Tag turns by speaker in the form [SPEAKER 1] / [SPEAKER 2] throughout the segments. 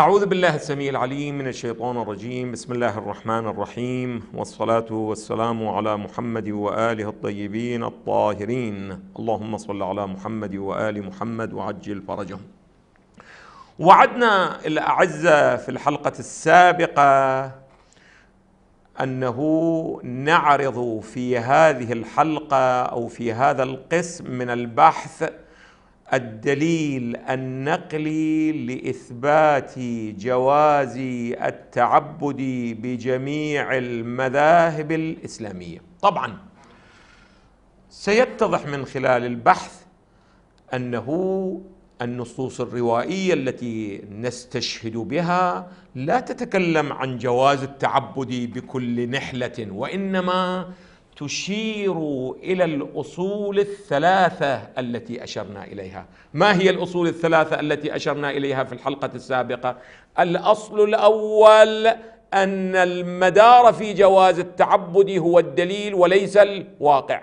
[SPEAKER 1] أعوذ بالله السميع العليم من الشيطان الرجيم بسم الله الرحمن الرحيم والصلاة والسلام على محمد وآله الطيبين الطاهرين اللهم صل على محمد وآل محمد وعجل فرجهم وعدنا الأعزة في الحلقة السابقة أنه نعرض في هذه الحلقة أو في هذا القسم من البحث الدليل النقلي لاثبات جواز التعبد بجميع المذاهب الاسلاميه طبعا سيتضح من خلال البحث انه النصوص الروائيه التي نستشهد بها لا تتكلم عن جواز التعبد بكل نحله وانما تشير الى الاصول الثلاثه التي اشرنا اليها ما هي الاصول الثلاثه التي اشرنا اليها في الحلقه السابقه الاصل الاول ان المدار في جواز التعبد هو الدليل وليس الواقع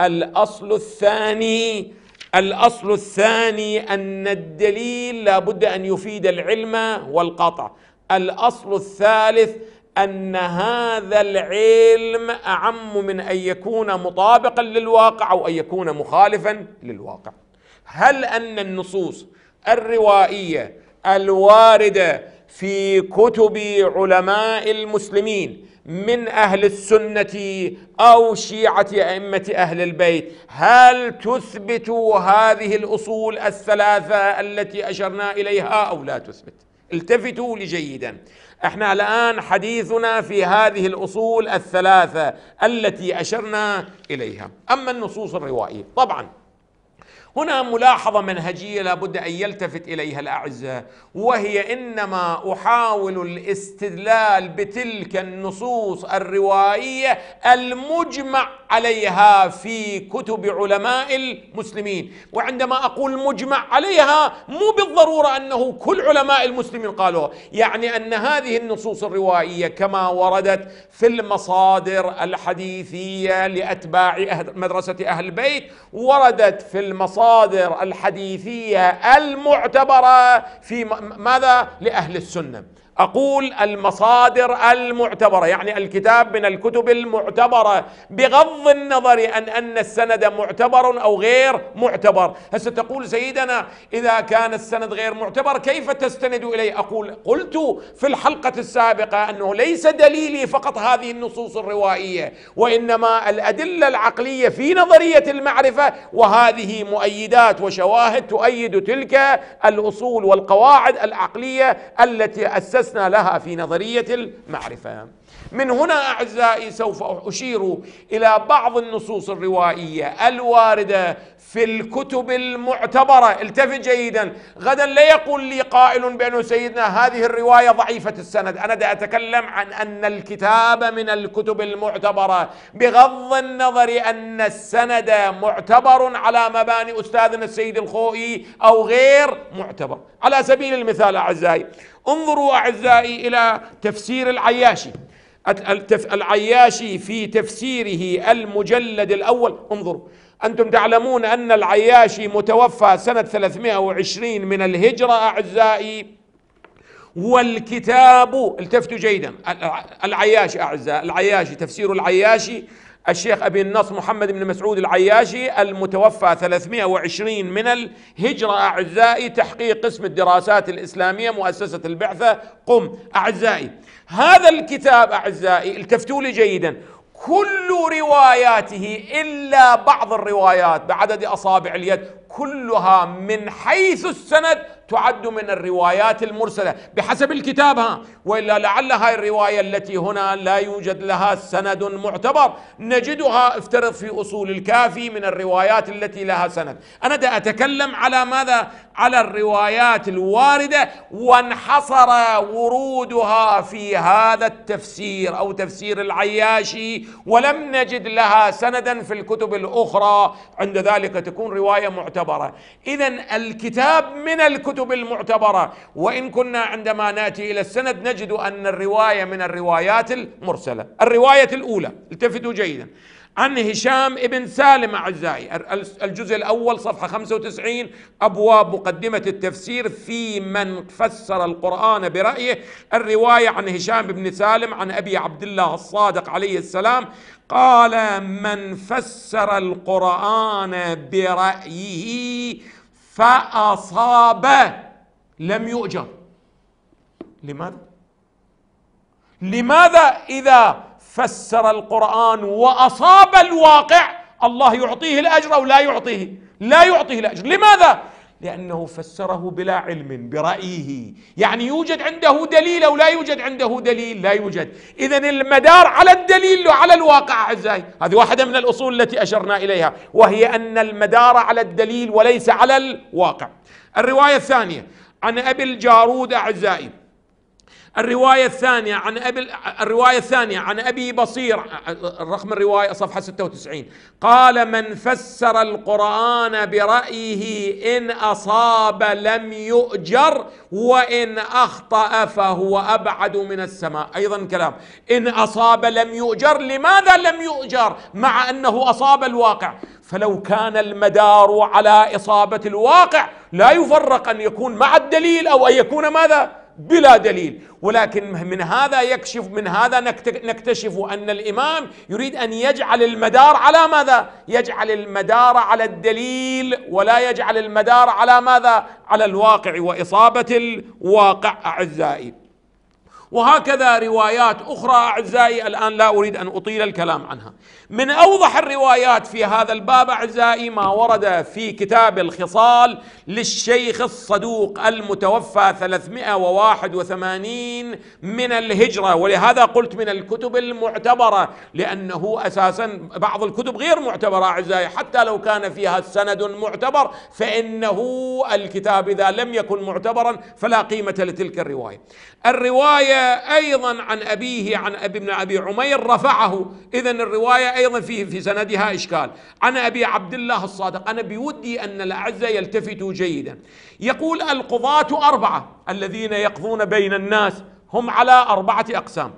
[SPEAKER 1] الاصل الثاني الاصل الثاني ان الدليل لابد ان يفيد العلم والقطع الاصل الثالث ان هذا العلم اعم من ان يكون مطابقا للواقع او ان يكون مخالفا للواقع هل ان النصوص الروائيه الوارده في كتب علماء المسلمين من اهل السنه او شيعه ائمه اهل البيت هل تثبت هذه الاصول الثلاثه التي اشرنا اليها او لا تثبت التفتوا لي جيدا احنا الان حديثنا في هذه الاصول الثلاثه التي اشرنا اليها اما النصوص الروائيه طبعا هنا ملاحظة منهجية لابد أن يلتفت إليها الاعزاء وهي إنما أحاول الاستدلال بتلك النصوص الروائية المجمع عليها في كتب علماء المسلمين وعندما أقول مجمع عليها مو بالضرورة أنه كل علماء المسلمين قالوا يعني أن هذه النصوص الروائية كما وردت في المصادر الحديثية لأتباع مدرسة أهل البيت وردت في المصادر المصادر الحديثية المعتبرة في ماذا لأهل السنة اقول المصادر المعتبره يعني الكتاب من الكتب المعتبره بغض النظر ان ان السند معتبر او غير معتبر هسه تقول سيدنا اذا كان السند غير معتبر كيف تستند اليه اقول قلت في الحلقه السابقه انه ليس دليلي فقط هذه النصوص الروائيه وانما الادله العقليه في نظريه المعرفه وهذه مؤيدات وشواهد تؤيد تلك الاصول والقواعد العقليه التي أسست استثنى لها في نظريه المعرفه من هنا أعزائي سوف أشير إلى بعض النصوص الروائية الواردة في الكتب المعتبرة التفت جيدا غدا لا يقول لي قائل بأنه سيدنا هذه الرواية ضعيفة السند أنا دا أتكلم عن أن الكتاب من الكتب المعتبرة بغض النظر أن السند معتبر على مباني أستاذنا السيد الخوئي أو غير معتبر على سبيل المثال أعزائي انظروا أعزائي إلى تفسير العياشي العياشي في تفسيره المجلد الأول انظروا أنتم تعلمون أن العياشي متوفى سنة 320 من الهجرة أعزائي والكتاب التفتوا جيدا العياشي أعزائي العياشي تفسير العياشي الشيخ أبي النص محمد بن مسعود العياشي المتوفى 320 من الهجرة أعزائي تحقيق قسم الدراسات الإسلامية مؤسسة البعثة قم أعزائي هذا الكتاب أعزائي التفتوا لي جيدا كل رواياته إلا بعض الروايات بعدد أصابع اليد كلها من حيث السند تعد من الروايات المرسلة بحسب الكتاب ها وإلا لعل هاي الرواية التي هنا لا يوجد لها سند معتبر نجدها افترض في أصول الكافي من الروايات التي لها سند أنا دا أتكلم على ماذا على الروايات الواردة وانحصر ورودها في هذا التفسير أو تفسير العياشي ولم نجد لها سندا في الكتب الأخرى عند ذلك تكون رواية معتبرة إذا الكتاب من الكتب الكتب المعتبرة وإن كنا عندما نأتي إلى السند نجد أن الرواية من الروايات المرسلة الرواية الأولى التفتوا جيدا عن هشام ابن سالم أعزائي الجزء الأول صفحة 95 أبواب مقدمة التفسير في من فسر القرآن برأيه الرواية عن هشام بن سالم عن أبي عبد الله الصادق عليه السلام قال من فسر القرآن برأيه فأصاب لم يؤجر لماذا؟ لماذا إذا فسر القرآن وأصاب الواقع الله يعطيه الأجر أو لا يعطيه لا يعطيه الأجر لماذا؟ لأنه فسره بلا علم برأيه يعني يوجد عنده دليل أو لا يوجد عنده دليل لا يوجد إذا المدار على الدليل وعلى الواقع أعزائي هذه واحدة من الأصول التي أشرنا إليها وهي أن المدار على الدليل وليس على الواقع الرواية الثانية عن أبي الجارود أعزائي الرواية الثانية عن أبي الرواية الثانية عن أبي بصير رقم الرواية صفحة 96 قال من فسر القرآن برأيه إن أصاب لم يؤجر وإن أخطأ فهو أبعد من السماء أيضا كلام إن أصاب لم يؤجر لماذا لم يؤجر مع أنه أصاب الواقع فلو كان المدار على إصابة الواقع لا يفرق أن يكون مع الدليل أو أن يكون ماذا بلا دليل ولكن من هذا يكشف من هذا نكتشف أن الإمام يريد أن يجعل المدار على ماذا؟ يجعل المدار على الدليل ولا يجعل المدار على ماذا؟ على الواقع وإصابة الواقع أعزائي وهكذا روايات اخرى اعزائي الان لا اريد ان اطيل الكلام عنها. من اوضح الروايات في هذا الباب اعزائي ما ورد في كتاب الخصال للشيخ الصدوق المتوفى 381 من الهجره ولهذا قلت من الكتب المعتبره لانه اساسا بعض الكتب غير معتبره اعزائي حتى لو كان فيها سند معتبر فانه الكتاب اذا لم يكن معتبرا فلا قيمه لتلك الروايه. الروايه أيضا عن أبيه عن أبي بن أبي عمير رفعه إذا الرواية أيضا في في سندها إشكال عن أبي عبد الله الصادق أنا بودي أن الأعزة يلتفتوا جيدا يقول القضاة أربعة الذين يقضون بين الناس هم على أربعة أقسام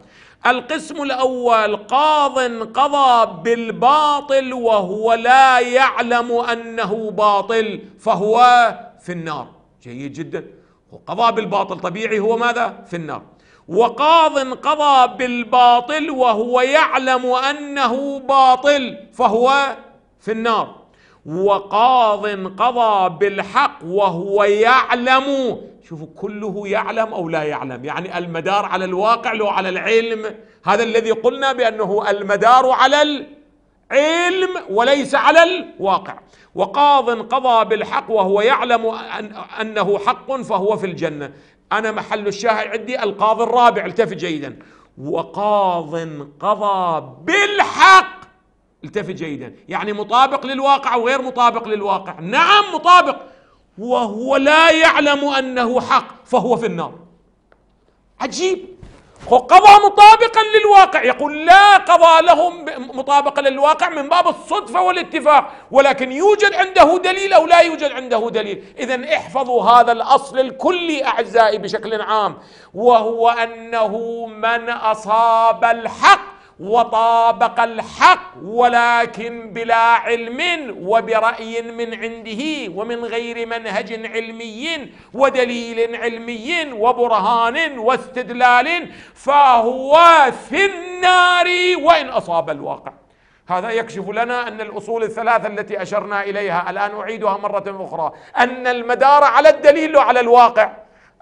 [SPEAKER 1] القسم الأول قاض قضى بالباطل وهو لا يعلم أنه باطل فهو في النار جيد جدا وقضى بالباطل طبيعي هو ماذا في النار وقاض قضى بالباطل وهو يعلم انه باطل فهو في النار وقاض قضى بالحق وهو يعلم شوفوا كله يعلم او لا يعلم يعني المدار على الواقع لو على العلم هذا الذي قلنا بانه المدار على العلم وليس على الواقع وقاض قضى بالحق وهو يعلم أن انه حق فهو في الجنه أنا محل الشاهد عندي القاضي الرابع التفت جيدا وقاض قضى بالحق التفت جيدا يعني مطابق للواقع وغير مطابق للواقع نعم مطابق وهو لا يعلم أنه حق فهو في النار عجيب قضى مطابقا للواقع يقول لا قضى لهم مطابقا للواقع من باب الصدفة والاتفاق ولكن يوجد عنده دليل أو لا يوجد عنده دليل إذا احفظوا هذا الأصل الكلي أعزائي بشكل عام وهو أنه من أصاب الحق وطابق الحق ولكن بلا علم وبرأي من عنده ومن غير منهج علمي ودليل علمي وبرهان واستدلال فهو في النار وإن أصاب الواقع هذا يكشف لنا أن الأصول الثلاثة التي أشرنا إليها الآن أعيدها مرة أخرى أن المدار على الدليل وعلى الواقع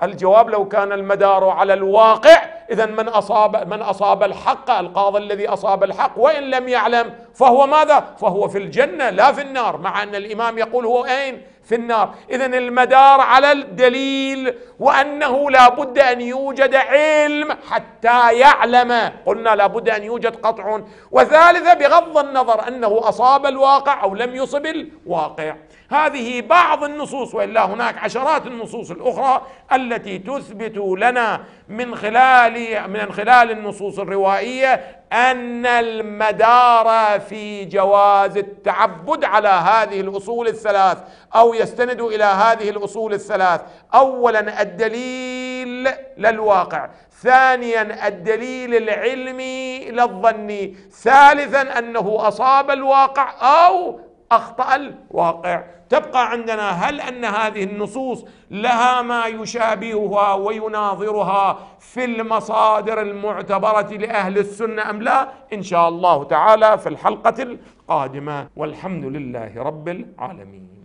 [SPEAKER 1] الجواب لو كان المدار على الواقع إذا من أصاب من أصاب الحق القاضي الذي أصاب الحق وإن لم يعلم فهو ماذا؟ فهو في الجنة لا في النار مع أن الإمام يقول هو أين؟ في النار إذا المدار على الدليل وأنه لا بد أن يوجد علم حتى يعلم قلنا لا بد أن يوجد قطع وثالثة بغض النظر أنه أصاب الواقع أو لم يصب الواقع هذه بعض النصوص والا هناك عشرات النصوص الاخرى التي تثبت لنا من خلال من خلال النصوص الروائيه أن المدار في جواز التعبد على هذه الأصول الثلاث أو يستند إلى هذه الأصول الثلاث أولا الدليل للواقع ثانيا الدليل العلمي للظني ثالثا أنه أصاب الواقع أو اخطا الواقع تبقى عندنا هل ان هذه النصوص لها ما يشابهها ويناظرها في المصادر المعتبره لاهل السنه ام لا ان شاء الله تعالى في الحلقه القادمه والحمد لله رب العالمين